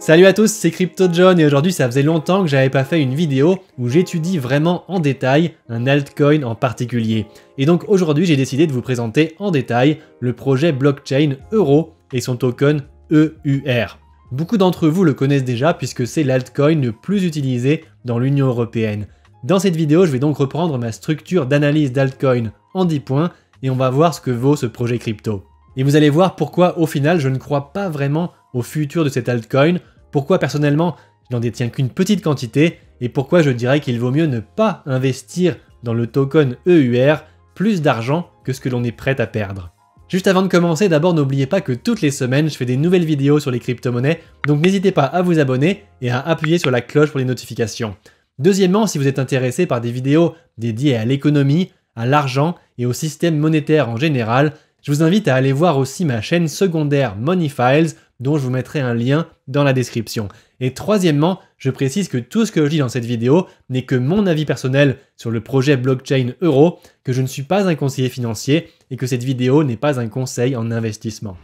Salut à tous, c'est Crypto John et aujourd'hui ça faisait longtemps que j'avais pas fait une vidéo où j'étudie vraiment en détail un altcoin en particulier. Et donc aujourd'hui j'ai décidé de vous présenter en détail le projet blockchain Euro et son token EUR. Beaucoup d'entre vous le connaissent déjà puisque c'est l'altcoin le plus utilisé dans l'Union Européenne. Dans cette vidéo je vais donc reprendre ma structure d'analyse d'altcoin en 10 points et on va voir ce que vaut ce projet crypto. Et vous allez voir pourquoi au final je ne crois pas vraiment au futur de cette altcoin, pourquoi personnellement je n'en détiens qu'une petite quantité et pourquoi je dirais qu'il vaut mieux ne pas investir dans le token EUR plus d'argent que ce que l'on est prêt à perdre. Juste avant de commencer, d'abord n'oubliez pas que toutes les semaines je fais des nouvelles vidéos sur les crypto-monnaies, donc n'hésitez pas à vous abonner et à appuyer sur la cloche pour les notifications. Deuxièmement, si vous êtes intéressé par des vidéos dédiées à l'économie, à l'argent et au système monétaire en général, je vous invite à aller voir aussi ma chaîne secondaire Money Files dont je vous mettrai un lien dans la description. Et troisièmement, je précise que tout ce que je dis dans cette vidéo n'est que mon avis personnel sur le projet blockchain euro, que je ne suis pas un conseiller financier et que cette vidéo n'est pas un conseil en investissement.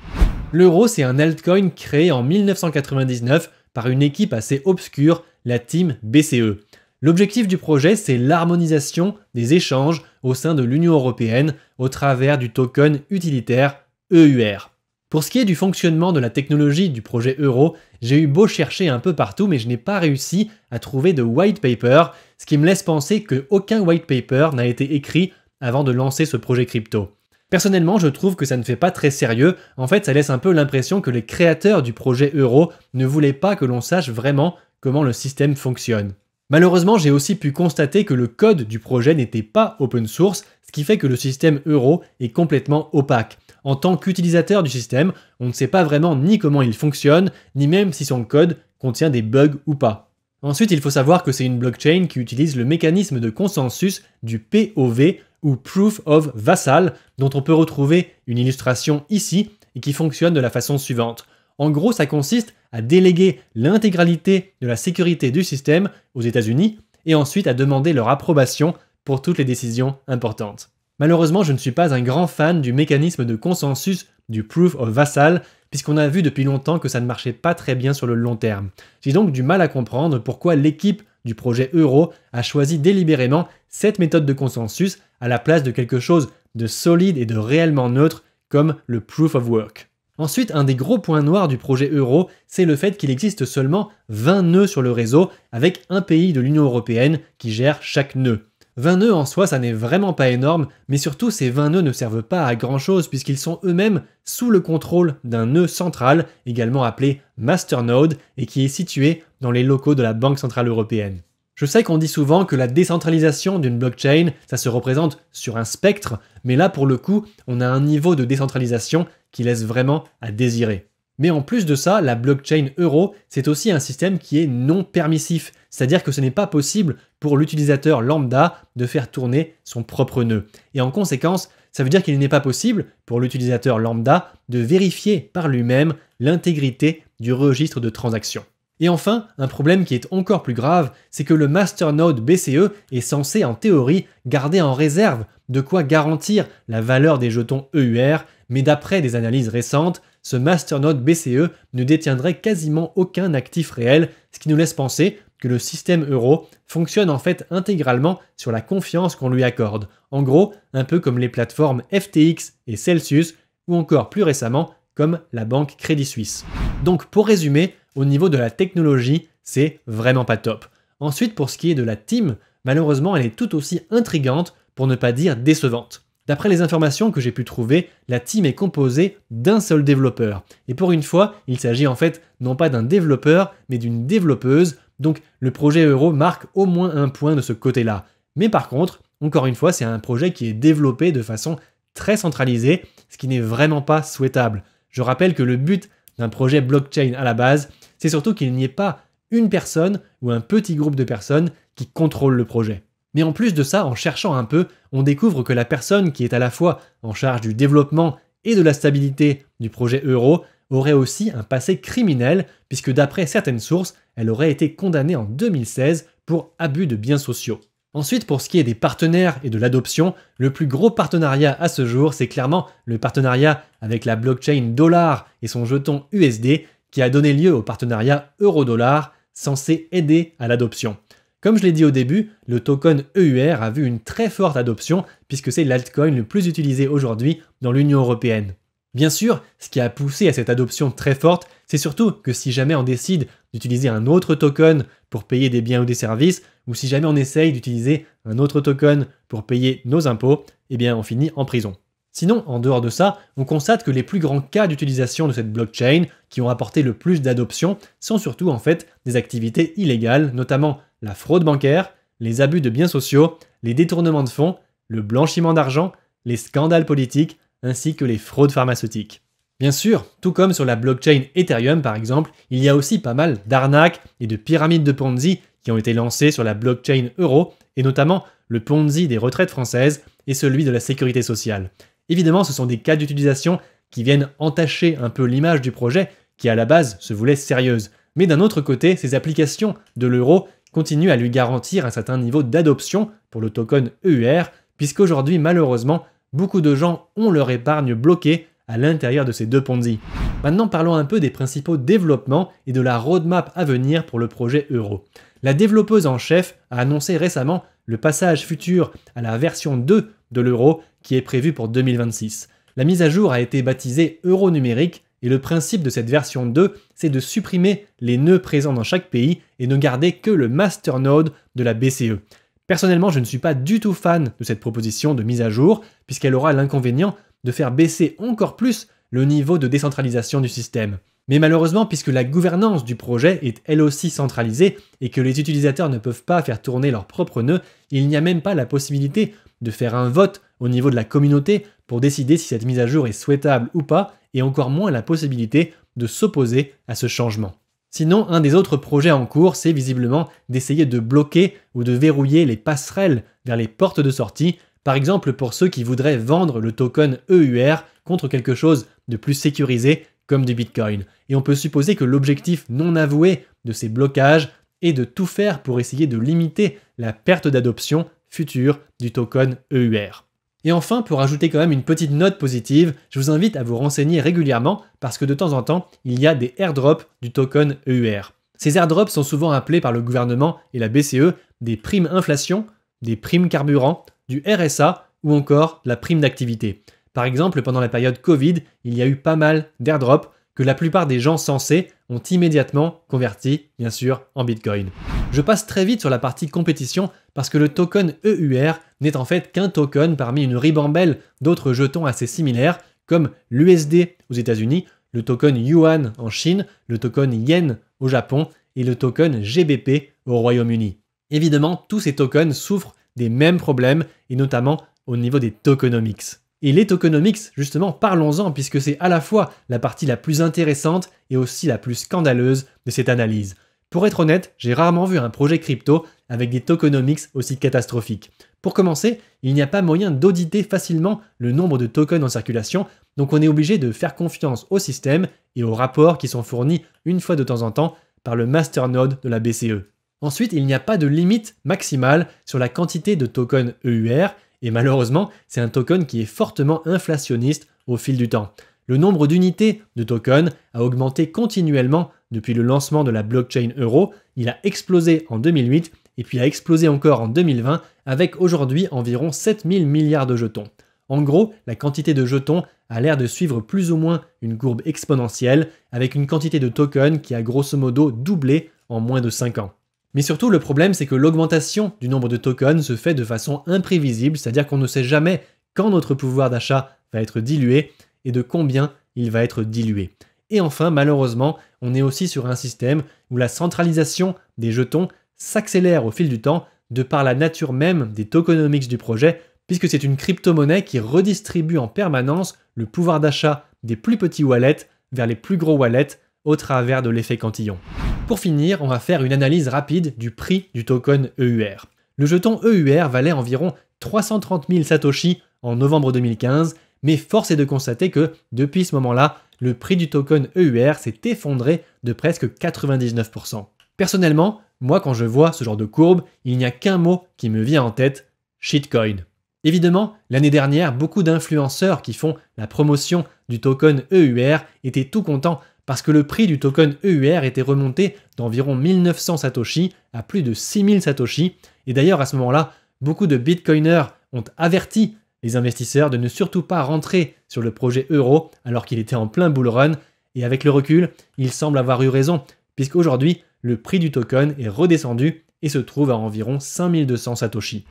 L'euro, c'est un altcoin créé en 1999 par une équipe assez obscure, la team BCE. L'objectif du projet, c'est l'harmonisation des échanges au sein de l'Union européenne au travers du token utilitaire EUR. Pour ce qui est du fonctionnement de la technologie du projet Euro, j'ai eu beau chercher un peu partout, mais je n'ai pas réussi à trouver de white paper, ce qui me laisse penser qu'aucun white paper n'a été écrit avant de lancer ce projet crypto. Personnellement, je trouve que ça ne fait pas très sérieux. En fait, ça laisse un peu l'impression que les créateurs du projet Euro ne voulaient pas que l'on sache vraiment comment le système fonctionne. Malheureusement, j'ai aussi pu constater que le code du projet n'était pas open source, ce qui fait que le système Euro est complètement opaque en tant qu'utilisateur du système, on ne sait pas vraiment ni comment il fonctionne, ni même si son code contient des bugs ou pas. Ensuite, il faut savoir que c'est une blockchain qui utilise le mécanisme de consensus du POV ou Proof of Vassal, dont on peut retrouver une illustration ici et qui fonctionne de la façon suivante. En gros, ça consiste à déléguer l'intégralité de la sécurité du système aux États-Unis et ensuite à demander leur approbation pour toutes les décisions importantes. Malheureusement, je ne suis pas un grand fan du mécanisme de consensus du proof of vassal, puisqu'on a vu depuis longtemps que ça ne marchait pas très bien sur le long terme. J'ai donc du mal à comprendre pourquoi l'équipe du projet euro a choisi délibérément cette méthode de consensus à la place de quelque chose de solide et de réellement neutre comme le proof of work. Ensuite, un des gros points noirs du projet euro, c'est le fait qu'il existe seulement 20 nœuds sur le réseau avec un pays de l'Union européenne qui gère chaque nœud. 20 nœuds en soi, ça n'est vraiment pas énorme, mais surtout ces 20 nœuds ne servent pas à grand chose puisqu'ils sont eux-mêmes sous le contrôle d'un nœud central, également appelé masternode, et qui est situé dans les locaux de la Banque Centrale Européenne. Je sais qu'on dit souvent que la décentralisation d'une blockchain, ça se représente sur un spectre, mais là pour le coup, on a un niveau de décentralisation qui laisse vraiment à désirer. Mais en plus de ça, la blockchain euro, c'est aussi un système qui est non permissif, c'est-à-dire que ce n'est pas possible pour l'utilisateur lambda de faire tourner son propre nœud. Et en conséquence, ça veut dire qu'il n'est pas possible pour l'utilisateur lambda de vérifier par lui-même l'intégrité du registre de transactions. Et enfin, un problème qui est encore plus grave, c'est que le masternode BCE est censé en théorie garder en réserve de quoi garantir la valeur des jetons EUR, mais d'après des analyses récentes, ce masternode BCE ne détiendrait quasiment aucun actif réel, ce qui nous laisse penser que le système euro fonctionne en fait intégralement sur la confiance qu'on lui accorde. En gros, un peu comme les plateformes FTX et Celsius, ou encore plus récemment comme la banque Crédit Suisse. Donc pour résumer, au niveau de la technologie, c'est vraiment pas top. Ensuite, pour ce qui est de la team, malheureusement, elle est tout aussi intrigante, pour ne pas dire décevante. D'après les informations que j'ai pu trouver, la team est composée d'un seul développeur. Et pour une fois, il s'agit en fait non pas d'un développeur, mais d'une développeuse, donc le projet Euro marque au moins un point de ce côté-là. Mais par contre, encore une fois, c'est un projet qui est développé de façon très centralisée, ce qui n'est vraiment pas souhaitable. Je rappelle que le but d'un projet blockchain à la base, c'est surtout qu'il n'y ait pas une personne ou un petit groupe de personnes qui contrôle le projet. Mais en plus de ça, en cherchant un peu, on découvre que la personne qui est à la fois en charge du développement et de la stabilité du projet euro aurait aussi un passé criminel, puisque d'après certaines sources, elle aurait été condamnée en 2016 pour abus de biens sociaux. Ensuite, pour ce qui est des partenaires et de l'adoption, le plus gros partenariat à ce jour, c'est clairement le partenariat avec la blockchain dollar et son jeton USD, qui a donné lieu au partenariat euro-dollar, censé aider à l'adoption. Comme je l'ai dit au début, le token EUR a vu une très forte adoption puisque c'est l'altcoin le plus utilisé aujourd'hui dans l'Union européenne. Bien sûr, ce qui a poussé à cette adoption très forte, c'est surtout que si jamais on décide d'utiliser un autre token pour payer des biens ou des services, ou si jamais on essaye d'utiliser un autre token pour payer nos impôts, eh bien on finit en prison. Sinon, en dehors de ça, on constate que les plus grands cas d'utilisation de cette blockchain, qui ont apporté le plus d'adoption, sont surtout en fait des activités illégales, notamment la fraude bancaire, les abus de biens sociaux, les détournements de fonds, le blanchiment d'argent, les scandales politiques, ainsi que les fraudes pharmaceutiques. Bien sûr, tout comme sur la blockchain Ethereum par exemple, il y a aussi pas mal d'arnaques et de pyramides de Ponzi qui ont été lancées sur la blockchain euro, et notamment le Ponzi des retraites françaises et celui de la sécurité sociale. Évidemment, ce sont des cas d'utilisation qui viennent entacher un peu l'image du projet qui à la base se voulait sérieuse. Mais d'un autre côté, ces applications de l'euro continuent à lui garantir un certain niveau d'adoption pour le token EUR, puisqu'aujourd'hui malheureusement, beaucoup de gens ont leur épargne bloquée à l'intérieur de ces deux Ponzi. Maintenant parlons un peu des principaux développements et de la roadmap à venir pour le projet euro. La développeuse en chef a annoncé récemment le passage futur à la version 2 de l'euro qui est prévu pour 2026. La mise à jour a été baptisée euro numérique et le principe de cette version 2, c'est de supprimer les nœuds présents dans chaque pays et ne garder que le masternode de la BCE. Personnellement, je ne suis pas du tout fan de cette proposition de mise à jour, puisqu'elle aura l'inconvénient de faire baisser encore plus le niveau de décentralisation du système. Mais malheureusement, puisque la gouvernance du projet est elle aussi centralisée et que les utilisateurs ne peuvent pas faire tourner leur propre nœud, il n'y a même pas la possibilité de faire un vote au niveau de la communauté pour décider si cette mise à jour est souhaitable ou pas, et encore moins la possibilité de s'opposer à ce changement. Sinon, un des autres projets en cours, c'est visiblement d'essayer de bloquer ou de verrouiller les passerelles vers les portes de sortie, par exemple pour ceux qui voudraient vendre le token EUR contre quelque chose de plus sécurisé comme du Bitcoin. Et on peut supposer que l'objectif non avoué de ces blocages est de tout faire pour essayer de limiter la perte d'adoption future du token EUR. Et enfin, pour ajouter quand même une petite note positive, je vous invite à vous renseigner régulièrement parce que de temps en temps, il y a des airdrops du token EUR. Ces airdrops sont souvent appelés par le gouvernement et la BCE des primes inflation, des primes carburant, du RSA ou encore la prime d'activité. Par exemple, pendant la période Covid, il y a eu pas mal d'airdrops que la plupart des gens sensés ont immédiatement converti, bien sûr, en Bitcoin. Je passe très vite sur la partie compétition parce que le token EUR n'est en fait qu'un token parmi une ribambelle d'autres jetons assez similaires comme l'USD aux États-Unis, le token Yuan en Chine, le token Yen au Japon et le token GBP au Royaume-Uni. Évidemment, tous ces tokens souffrent des mêmes problèmes et notamment au niveau des tokenomics. Et les tokenomics, justement, parlons-en, puisque c'est à la fois la partie la plus intéressante et aussi la plus scandaleuse de cette analyse. Pour être honnête, j'ai rarement vu un projet crypto avec des tokenomics aussi catastrophiques. Pour commencer, il n'y a pas moyen d'auditer facilement le nombre de tokens en circulation, donc on est obligé de faire confiance au système et aux rapports qui sont fournis une fois de temps en temps par le masternode de la BCE. Ensuite, il n'y a pas de limite maximale sur la quantité de tokens EUR et malheureusement, c'est un token qui est fortement inflationniste au fil du temps. Le nombre d'unités de tokens a augmenté continuellement depuis le lancement de la blockchain euro, il a explosé en 2008 et puis a explosé encore en 2020 avec aujourd'hui environ 7000 milliards de jetons. En gros, la quantité de jetons a l'air de suivre plus ou moins une courbe exponentielle avec une quantité de tokens qui a grosso modo doublé en moins de 5 ans. Mais surtout, le problème, c'est que l'augmentation du nombre de tokens se fait de façon imprévisible, c'est-à-dire qu'on ne sait jamais quand notre pouvoir d'achat va être dilué et de combien il va être dilué. Et enfin, malheureusement, on est aussi sur un système où la centralisation des jetons s'accélère au fil du temps de par la nature même des tokenomics du projet, puisque c'est une crypto-monnaie qui redistribue en permanence le pouvoir d'achat des plus petits wallets vers les plus gros wallets au travers de l'effet cantillon. Pour finir, on va faire une analyse rapide du prix du token EUR. Le jeton EUR valait environ 330 000 Satoshi en novembre 2015, mais force est de constater que, depuis ce moment-là, le prix du token EUR s'est effondré de presque 99%. Personnellement, moi quand je vois ce genre de courbe, il n'y a qu'un mot qui me vient en tête, shitcoin. Évidemment, l'année dernière, beaucoup d'influenceurs qui font la promotion du token EUR étaient tout contents parce que le prix du token EUR était remonté d'environ 1900 Satoshi à plus de 6000 Satoshi, et d'ailleurs à ce moment-là, beaucoup de Bitcoiners ont averti les investisseurs de ne surtout pas rentrer sur le projet euro alors qu'il était en plein bull run, et avec le recul, il semble avoir eu raison, puisqu'aujourd'hui, le prix du token est redescendu et se trouve à environ 5200 Satoshi.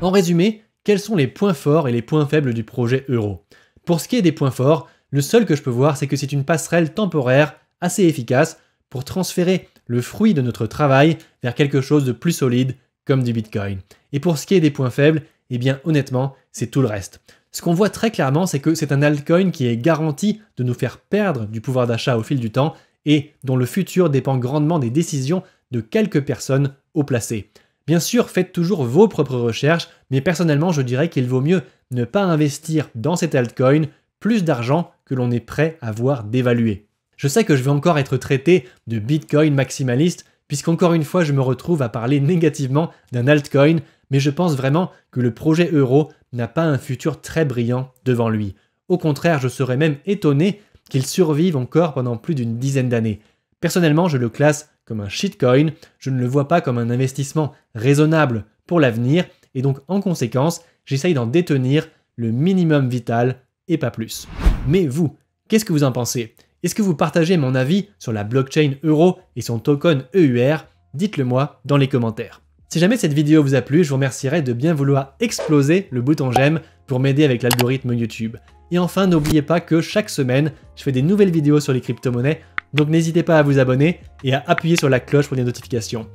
En résumé, quels sont les points forts et les points faibles du projet euro Pour ce qui est des points forts, le seul que je peux voir, c'est que c'est une passerelle temporaire assez efficace pour transférer le fruit de notre travail vers quelque chose de plus solide comme du Bitcoin. Et pour ce qui est des points faibles, eh bien honnêtement, c'est tout le reste. Ce qu'on voit très clairement, c'est que c'est un altcoin qui est garanti de nous faire perdre du pouvoir d'achat au fil du temps et dont le futur dépend grandement des décisions de quelques personnes haut placées. Bien sûr, faites toujours vos propres recherches, mais personnellement, je dirais qu'il vaut mieux ne pas investir dans cet altcoin plus d'argent que l'on est prêt à voir dévaluer. Je sais que je vais encore être traité de Bitcoin maximaliste, puisqu'encore une fois je me retrouve à parler négativement d'un altcoin, mais je pense vraiment que le projet euro n'a pas un futur très brillant devant lui. Au contraire, je serais même étonné qu'il survive encore pendant plus d'une dizaine d'années. Personnellement, je le classe comme un shitcoin, je ne le vois pas comme un investissement raisonnable pour l'avenir, et donc en conséquence, j'essaye d'en détenir le minimum vital et pas plus. Mais vous, qu'est-ce que vous en pensez Est-ce que vous partagez mon avis sur la blockchain euro et son token EUR Dites-le moi dans les commentaires. Si jamais cette vidéo vous a plu, je vous remercierai de bien vouloir exploser le bouton j'aime pour m'aider avec l'algorithme YouTube. Et enfin, n'oubliez pas que chaque semaine, je fais des nouvelles vidéos sur les crypto-monnaies, donc n'hésitez pas à vous abonner et à appuyer sur la cloche pour des notifications.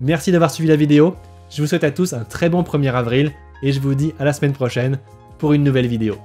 Merci d'avoir suivi la vidéo, je vous souhaite à tous un très bon 1er avril et je vous dis à la semaine prochaine pour une nouvelle vidéo.